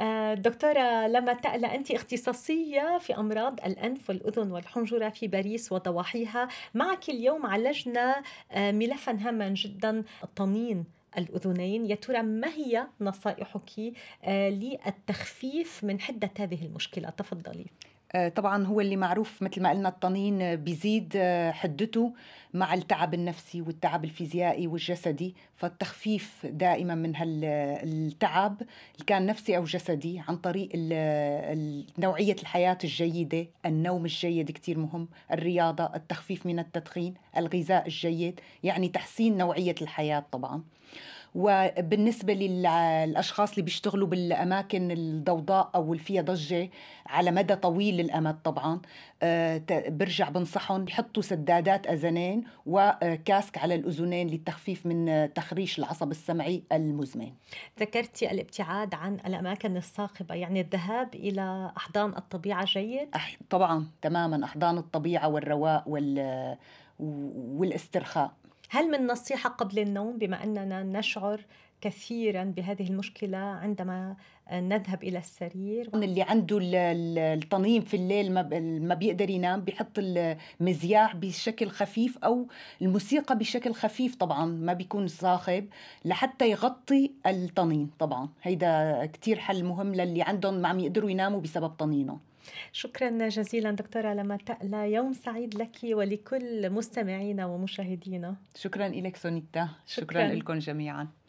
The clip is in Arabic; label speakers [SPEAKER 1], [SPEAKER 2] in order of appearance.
[SPEAKER 1] آه، دكتورة لما تقلى أنت اختصاصية في أمراض الأنف والأذن والحنجرة في باريس وضواحيها معك اليوم عالجنا آه، ملفا هاما جدا الطنين الأذنين يا ترى ما هي نصائحك آه، للتخفيف من حدة هذه المشكلة تفضلي آه، طبعا هو اللي معروف مثل
[SPEAKER 2] ما قلنا الطنين بيزيد آه، حدته مع التعب النفسي والتعب الفيزيائي والجسدي فالتخفيف دائما من هالتعب آه، اللي كان نفسي او جسدي عن طريق نوعيه الحياه الجيده النوم الجيد كثير مهم الرياضه التخفيف من التدخين الغذاء الجيد يعني تحسين نوعيه الحياه طبعا وبالنسبة للأشخاص اللي بيشتغلوا بالأماكن الضوضاء أو اللي فيها ضجة على مدى طويل الأمد طبعا آه، برجع بنصحهم يحطوا سدادات أذنين وكاسك على الأذنين للتخفيف
[SPEAKER 1] من تخريش العصب السمعي المزمن ذكرتي الابتعاد عن الأماكن الصاخبة يعني الذهاب إلى أحضان الطبيعة جيد؟ طبعا تماما أحضان الطبيعة والرواء وال... والاسترخاء هل من نصيحة قبل النوم بما أننا نشعر كثيرا بهذه المشكلة عندما آه، نذهب إلى السرير
[SPEAKER 2] اللي عنده التنظيم في الليل ما بيقدر ينام بيحط المزياح بشكل خفيف أو الموسيقى بشكل خفيف طبعا ما بيكون صاخب لحتى يغطي التنين طبعا هيدا كتير حل مهم للي عندهم ما
[SPEAKER 1] عم يقدروا يناموا بسبب طنينهم
[SPEAKER 2] شكرا جزيلا
[SPEAKER 1] دكتورة لما تألى يوم سعيد لك ولكل مستمعينا ومشاهدينا شكرا لك سونيتا
[SPEAKER 2] شكرا, شكرا لكم جميعا